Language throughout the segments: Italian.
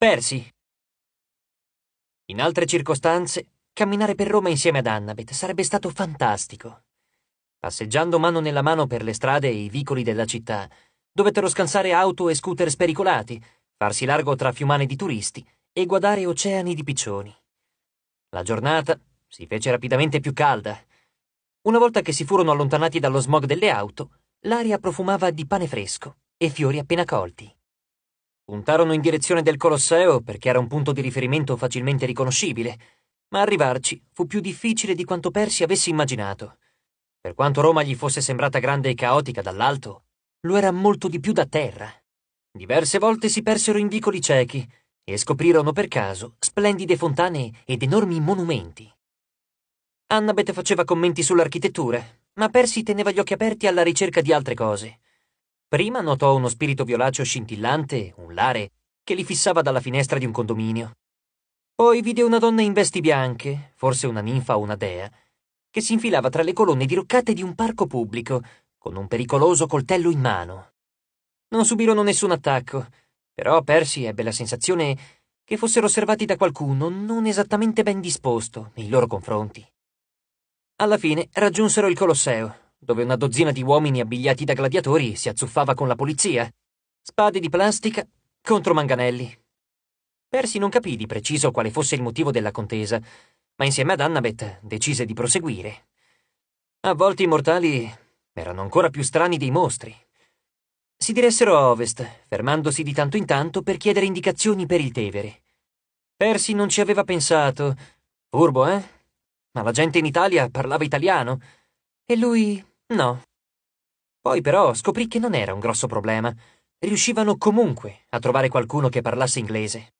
Persi. In altre circostanze, camminare per Roma insieme ad Annabeth sarebbe stato fantastico. Passeggiando mano nella mano per le strade e i vicoli della città, dovettero scansare auto e scooter spericolati, farsi largo tra fiumane di turisti e guardare oceani di piccioni. La giornata si fece rapidamente più calda. Una volta che si furono allontanati dallo smog delle auto, l'aria profumava di pane fresco e fiori appena colti. Puntarono in direzione del Colosseo perché era un punto di riferimento facilmente riconoscibile, ma arrivarci fu più difficile di quanto Persi avesse immaginato. Per quanto Roma gli fosse sembrata grande e caotica dall'alto, lo era molto di più da terra. Diverse volte si persero in vicoli ciechi e scoprirono per caso splendide fontane ed enormi monumenti. Annabeth faceva commenti sull'architettura, ma Persi teneva gli occhi aperti alla ricerca di altre cose. Prima notò uno spirito violaceo scintillante, un lare, che li fissava dalla finestra di un condominio. Poi vide una donna in vesti bianche, forse una ninfa o una dea, che si infilava tra le colonne diroccate di un parco pubblico, con un pericoloso coltello in mano. Non subirono nessun attacco, però Percy ebbe la sensazione che fossero osservati da qualcuno non esattamente ben disposto nei loro confronti. Alla fine raggiunsero il Colosseo, dove una dozzina di uomini abbigliati da gladiatori si azzuffava con la polizia. Spade di plastica contro manganelli. Percy non capì di preciso quale fosse il motivo della contesa, ma insieme ad Annabeth decise di proseguire. A volte i mortali erano ancora più strani dei mostri. Si diressero a ovest, fermandosi di tanto in tanto per chiedere indicazioni per il Tevere. Percy non ci aveva pensato. Furbo, eh? Ma la gente in Italia parlava italiano e lui no. Poi però scoprì che non era un grosso problema. Riuscivano comunque a trovare qualcuno che parlasse inglese.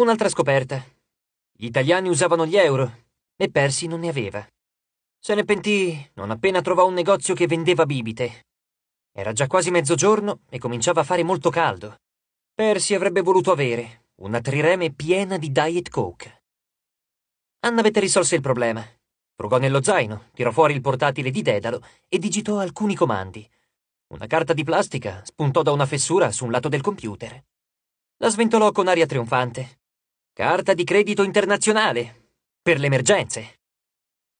Un'altra scoperta. Gli italiani usavano gli euro e Percy non ne aveva. Se ne pentì non appena trovò un negozio che vendeva bibite. Era già quasi mezzogiorno e cominciava a fare molto caldo. Percy avrebbe voluto avere una trireme piena di Diet Coke. Anna avete risolse il problema Rugò nello zaino, tirò fuori il portatile di Dedalo e digitò alcuni comandi. Una carta di plastica spuntò da una fessura su un lato del computer. La sventolò con aria trionfante. Carta di credito internazionale. Per le emergenze.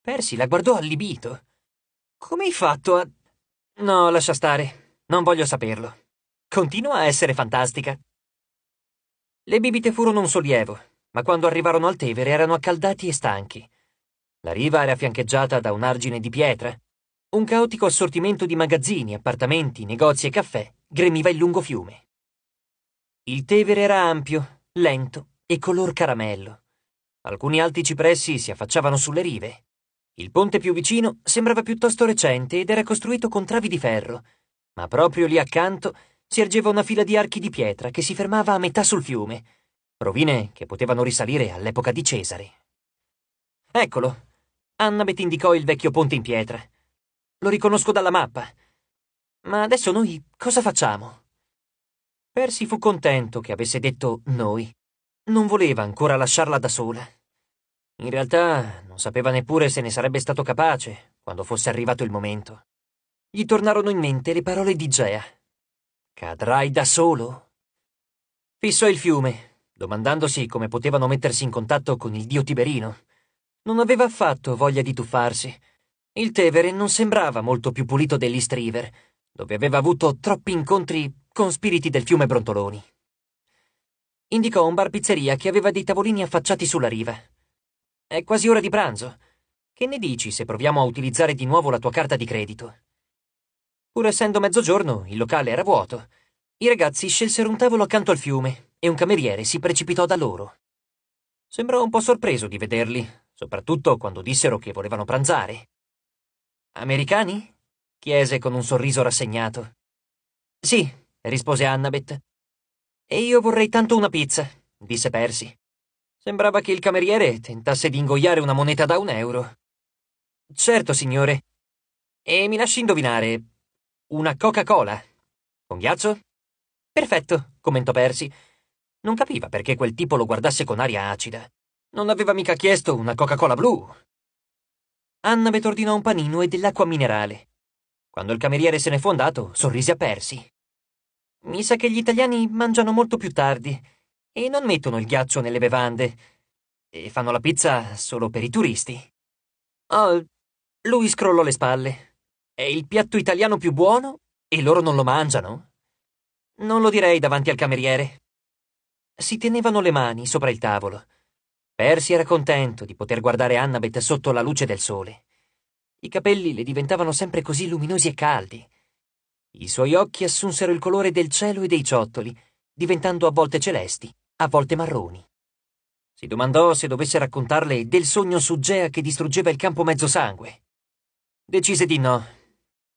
Percy la guardò allibito. Come hai fatto a... No, lascia stare. Non voglio saperlo. Continua a essere fantastica. Le bibite furono un sollievo, ma quando arrivarono al Tevere erano accaldati e stanchi. La riva era fiancheggiata da un argine di pietre. Un caotico assortimento di magazzini, appartamenti, negozi e caffè gremiva il lungo fiume. Il Tevere era ampio, lento e color caramello. Alcuni alti cipressi si affacciavano sulle rive. Il ponte più vicino sembrava piuttosto recente ed era costruito con travi di ferro, ma proprio lì accanto si ergeva una fila di archi di pietra che si fermava a metà sul fiume, rovine che potevano risalire all'epoca di Cesare. Eccolo, Annabeth indicò il vecchio ponte in pietra. Lo riconosco dalla mappa. Ma adesso noi cosa facciamo? Percy fu contento che avesse detto noi. Non voleva ancora lasciarla da sola. In realtà non sapeva neppure se ne sarebbe stato capace quando fosse arrivato il momento. Gli tornarono in mente le parole di Gea. Cadrai da solo? Fissò il fiume, domandandosi come potevano mettersi in contatto con il dio Tiberino. Non aveva affatto voglia di tuffarsi. Il Tevere non sembrava molto più pulito degli dell'Istriver, dove aveva avuto troppi incontri con spiriti del fiume Brontoloni. Indicò un bar pizzeria che aveva dei tavolini affacciati sulla riva. È quasi ora di pranzo. Che ne dici se proviamo a utilizzare di nuovo la tua carta di credito? Pur essendo mezzogiorno, il locale era vuoto. I ragazzi scelsero un tavolo accanto al fiume e un cameriere si precipitò da loro. Sembrò un po' sorpreso di vederli, soprattutto quando dissero che volevano pranzare. Americani? chiese con un sorriso rassegnato. Sì, rispose Annabeth. E io vorrei tanto una pizza, disse Percy. Sembrava che il cameriere tentasse di ingoiare una moneta da un euro. Certo, signore. E mi lasci indovinare. Una Coca-Cola. Con ghiaccio? Perfetto, commentò Percy. Non capiva perché quel tipo lo guardasse con aria acida. Non aveva mica chiesto una Coca-Cola blu. Anna bet ordinò un panino e dell'acqua minerale. Quando il cameriere se n'è fondato, sorrise a Persi. Mi sa che gli italiani mangiano molto più tardi e non mettono il ghiaccio nelle bevande e fanno la pizza solo per i turisti. Oh, lui scrollò le spalle. È il piatto italiano più buono e loro non lo mangiano? Non lo direi davanti al cameriere. Si tenevano le mani sopra il tavolo. Percy era contento di poter guardare Annabeth sotto la luce del sole. I capelli le diventavano sempre così luminosi e caldi. I suoi occhi assunsero il colore del cielo e dei ciottoli, diventando a volte celesti, a volte marroni. Si domandò se dovesse raccontarle del sogno su Gea che distruggeva il campo mezzosangue. Decise di no.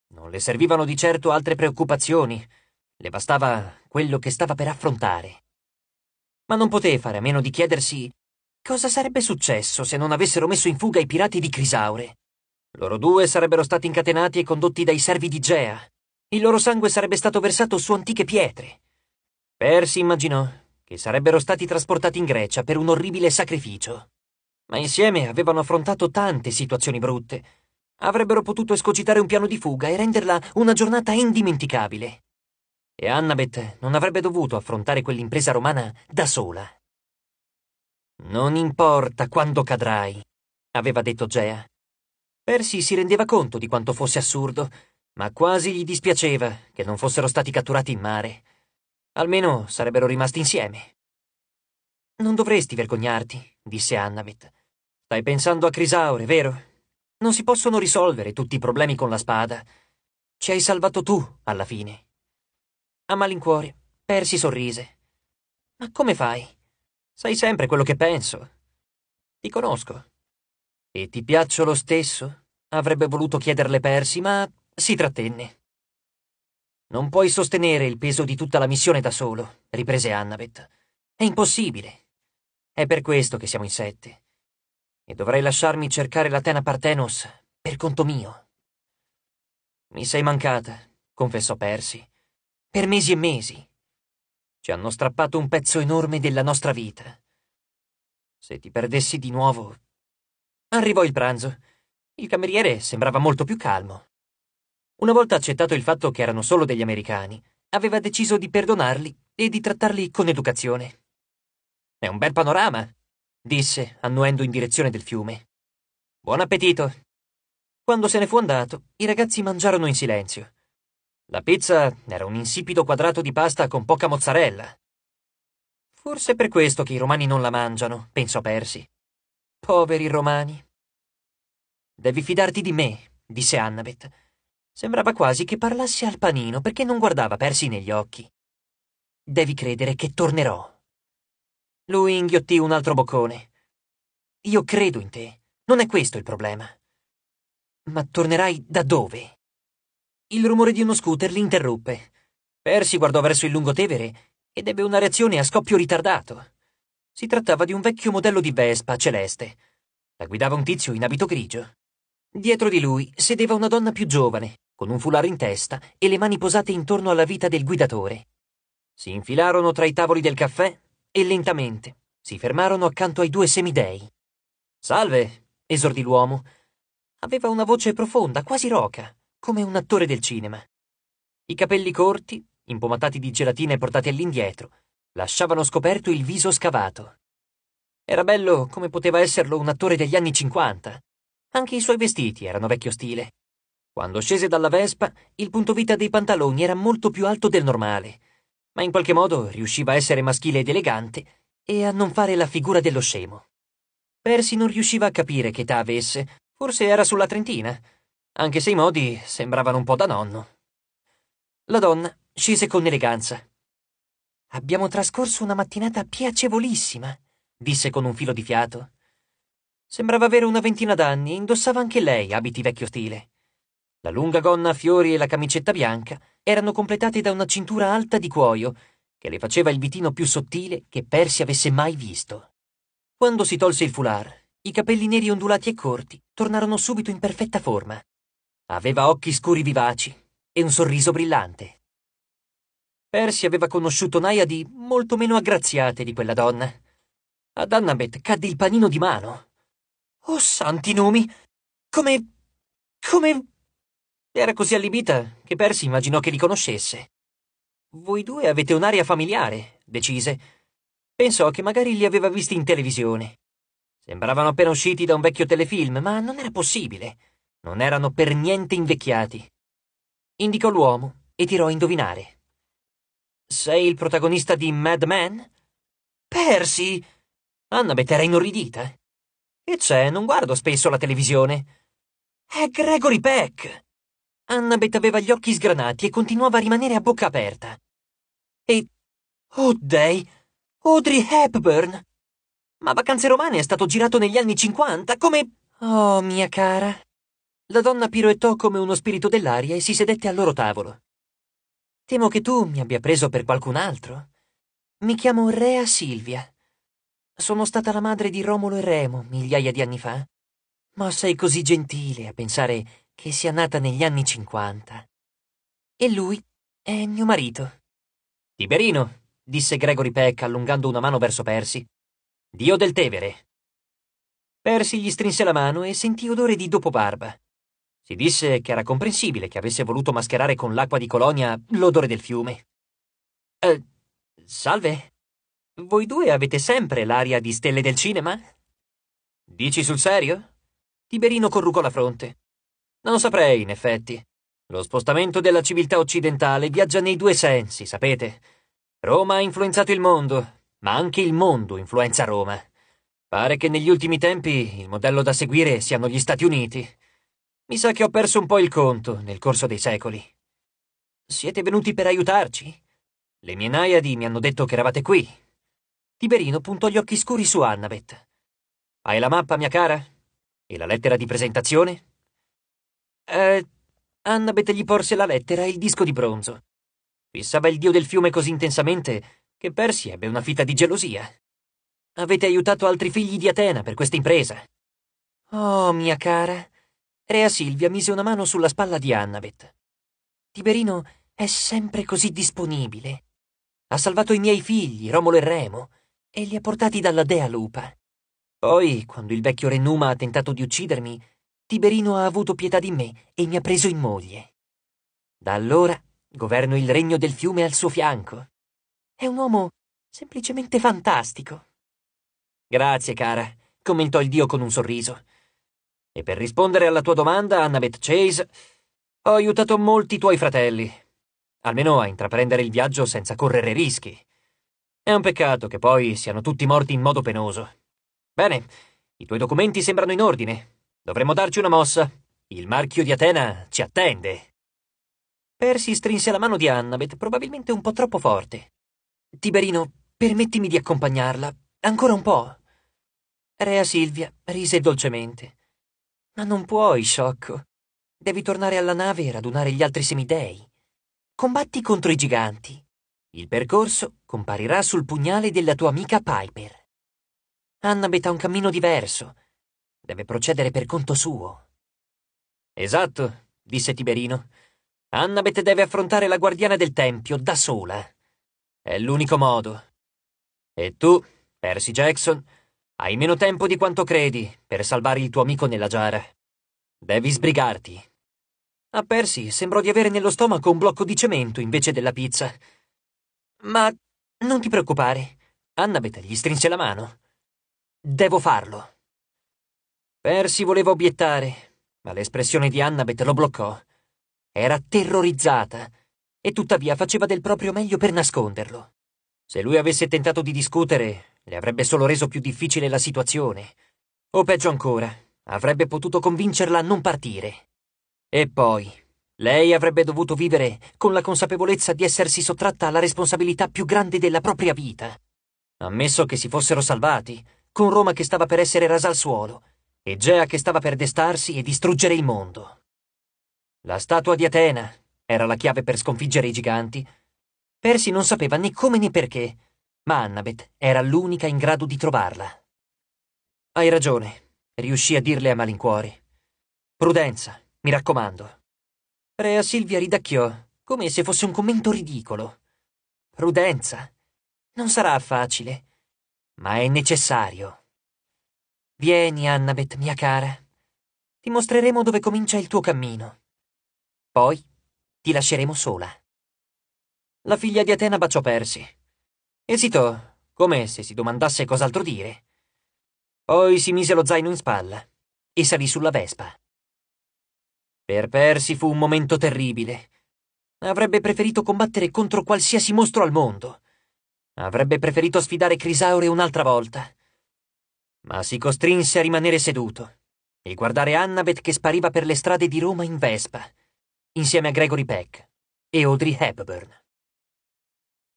Non le servivano di certo altre preoccupazioni. Le bastava quello che stava per affrontare. Ma non poté fare a meno di chiedersi Cosa sarebbe successo se non avessero messo in fuga i pirati di Crisaure? Loro due sarebbero stati incatenati e condotti dai servi di Gea. Il loro sangue sarebbe stato versato su antiche pietre. Persi immaginò che sarebbero stati trasportati in Grecia per un orribile sacrificio. Ma insieme avevano affrontato tante situazioni brutte. Avrebbero potuto escogitare un piano di fuga e renderla una giornata indimenticabile. E Annabeth non avrebbe dovuto affrontare quell'impresa romana da sola. Non importa quando cadrai, aveva detto Gea. Percy si rendeva conto di quanto fosse assurdo, ma quasi gli dispiaceva che non fossero stati catturati in mare. Almeno sarebbero rimasti insieme. Non dovresti vergognarti, disse Annabeth. Stai pensando a Crisaure, vero? Non si possono risolvere tutti i problemi con la spada. Ci hai salvato tu, alla fine. A malincuore, Percy sorrise. Ma come fai? Sai sempre quello che penso. Ti conosco. E ti piaccio lo stesso? Avrebbe voluto chiederle Persi, ma si trattenne. Non puoi sostenere il peso di tutta la missione da solo, riprese Annabeth. È impossibile. È per questo che siamo in sette. E dovrei lasciarmi cercare l'Atena Partenos per conto mio. Mi sei mancata, confessò Persi. Per mesi e mesi. Ci hanno strappato un pezzo enorme della nostra vita. Se ti perdessi di nuovo... Arrivò il pranzo. Il cameriere sembrava molto più calmo. Una volta accettato il fatto che erano solo degli americani, aveva deciso di perdonarli e di trattarli con educazione. È un bel panorama, disse, annuendo in direzione del fiume. Buon appetito. Quando se ne fu andato, i ragazzi mangiarono in silenzio. La pizza era un insipido quadrato di pasta con poca mozzarella. Forse è per questo che i romani non la mangiano, pensò Persi. Poveri romani. Devi fidarti di me, disse Annabeth. Sembrava quasi che parlasse al panino perché non guardava Persi negli occhi. Devi credere che tornerò. Lui inghiottì un altro boccone. Io credo in te. Non è questo il problema. Ma tornerai da dove? il rumore di uno scooter li interruppe. Percy guardò verso il lungotevere ed ebbe una reazione a scoppio ritardato. Si trattava di un vecchio modello di Vespa celeste. La guidava un tizio in abito grigio. Dietro di lui sedeva una donna più giovane, con un foulard in testa e le mani posate intorno alla vita del guidatore. Si infilarono tra i tavoli del caffè e lentamente si fermarono accanto ai due semidei. Salve, esordì l'uomo. Aveva una voce profonda, quasi roca come un attore del cinema. I capelli corti, impomatati di gelatina e portati all'indietro, lasciavano scoperto il viso scavato. Era bello come poteva esserlo un attore degli anni 50. Anche i suoi vestiti erano vecchio stile. Quando scese dalla Vespa, il punto vita dei pantaloni era molto più alto del normale, ma in qualche modo riusciva a essere maschile ed elegante e a non fare la figura dello scemo. Persi non riusciva a capire che età avesse, forse era sulla trentina, anche se i modi sembravano un po' da nonno. La donna scese con eleganza. Abbiamo trascorso una mattinata piacevolissima, disse con un filo di fiato. Sembrava avere una ventina d'anni e indossava anche lei abiti vecchio stile. La lunga gonna a fiori e la camicetta bianca erano completate da una cintura alta di cuoio che le faceva il vitino più sottile che Persi avesse mai visto. Quando si tolse il foulard, i capelli neri ondulati e corti tornarono subito in perfetta forma. Aveva occhi scuri vivaci e un sorriso brillante. Percy aveva conosciuto naiadi molto meno aggraziate di quella donna. Ad Annabeth cadde il panino di mano. Oh, santi nomi! Come... come... Era così allibita che Percy immaginò che li conoscesse. Voi due avete un'aria familiare, decise. Pensò che magari li aveva visti in televisione. Sembravano appena usciti da un vecchio telefilm, ma non era possibile. Non erano per niente invecchiati. Indicò l'uomo e tirò a indovinare. Sei il protagonista di Mad Men? Percy! Annabeth era inorridita. Che c'è? Non guardo spesso la televisione. È Gregory Peck! Annabeth aveva gli occhi sgranati e continuava a rimanere a bocca aperta. E... Oh, dei! Audrey Hepburn! Ma Vacanze Romane è stato girato negli anni 50, come... Oh, mia cara, la donna piroettò come uno spirito dell'aria e si sedette al loro tavolo. Temo che tu mi abbia preso per qualcun altro. Mi chiamo Rea Silvia. Sono stata la madre di Romolo e Remo migliaia di anni fa. Ma sei così gentile a pensare che sia nata negli anni cinquanta. E lui è mio marito. Tiberino, disse Gregory Peck allungando una mano verso Persi. Dio del Tevere. Persi gli strinse la mano e sentì odore di dopobarba. Si disse che era comprensibile che avesse voluto mascherare con l'acqua di colonia l'odore del fiume. Eh, salve? Voi due avete sempre l'aria di stelle del cinema? Dici sul serio? Tiberino corrugò la fronte. Non saprei, in effetti. Lo spostamento della civiltà occidentale viaggia nei due sensi, sapete? Roma ha influenzato il mondo, ma anche il mondo influenza Roma. Pare che negli ultimi tempi il modello da seguire siano gli Stati Uniti. Mi sa che ho perso un po' il conto nel corso dei secoli. Siete venuti per aiutarci? Le mie naiadi mi hanno detto che eravate qui. Tiberino puntò gli occhi scuri su Annabeth. Hai la mappa, mia cara? E la lettera di presentazione? Eh, Annabeth gli porse la lettera e il disco di bronzo. Fissava il dio del fiume così intensamente che Persi ebbe una fitta di gelosia. Avete aiutato altri figli di Atena per questa impresa. Oh, mia cara, Rea Silvia mise una mano sulla spalla di Annabeth. Tiberino è sempre così disponibile. Ha salvato i miei figli, Romolo e Remo, e li ha portati dalla dea lupa. Poi, quando il vecchio re Numa ha tentato di uccidermi, Tiberino ha avuto pietà di me e mi ha preso in moglie. Da allora governo il regno del fiume al suo fianco. È un uomo semplicemente fantastico. Grazie, cara, commentò il dio con un sorriso. E per rispondere alla tua domanda, Annabeth Chase, ho aiutato molti tuoi fratelli, almeno a intraprendere il viaggio senza correre rischi. È un peccato che poi siano tutti morti in modo penoso. Bene, i tuoi documenti sembrano in ordine. Dovremmo darci una mossa. Il marchio di Atena ci attende. Percy strinse la mano di Annabeth, probabilmente un po' troppo forte. Tiberino, permettimi di accompagnarla, ancora un po'. Rea Silvia rise dolcemente. Ma non puoi, sciocco. Devi tornare alla nave e radunare gli altri semidei. Combatti contro i giganti. Il percorso comparirà sul pugnale della tua amica Piper. Annabeth ha un cammino diverso. Deve procedere per conto suo. Esatto, disse Tiberino. Annabeth deve affrontare la guardiana del tempio da sola. È l'unico modo. E tu, Percy Jackson, hai meno tempo di quanto credi per salvare il tuo amico nella giara. Devi sbrigarti. A Percy sembrò di avere nello stomaco un blocco di cemento invece della pizza. Ma non ti preoccupare. Annabeth gli strinse la mano. Devo farlo. Percy voleva obiettare, ma l'espressione di Annabeth lo bloccò. Era terrorizzata e tuttavia faceva del proprio meglio per nasconderlo. Se lui avesse tentato di discutere, le avrebbe solo reso più difficile la situazione. O peggio ancora, avrebbe potuto convincerla a non partire. E poi, lei avrebbe dovuto vivere con la consapevolezza di essersi sottratta alla responsabilità più grande della propria vita. Ammesso che si fossero salvati, con Roma che stava per essere rasa al suolo, e Gea che stava per destarsi e distruggere il mondo. La statua di Atena era la chiave per sconfiggere i giganti. Persi non sapeva né come né perché, ma Annabeth era l'unica in grado di trovarla. Hai ragione, riuscì a dirle a malincuore. Prudenza, mi raccomando. Rea Silvia ridacchiò, come se fosse un commento ridicolo. Prudenza. Non sarà facile, ma è necessario. Vieni, Annabeth, mia cara. Ti mostreremo dove comincia il tuo cammino. Poi ti lasceremo sola. La figlia di Atena baciò Persi Esitò, come se si domandasse cos'altro dire. Poi si mise lo zaino in spalla e salì sulla Vespa. Per Percy fu un momento terribile. Avrebbe preferito combattere contro qualsiasi mostro al mondo. Avrebbe preferito sfidare Crisaure un'altra volta. Ma si costrinse a rimanere seduto e guardare Annabeth che spariva per le strade di Roma in Vespa, insieme a Gregory Peck e Audrey Hepburn.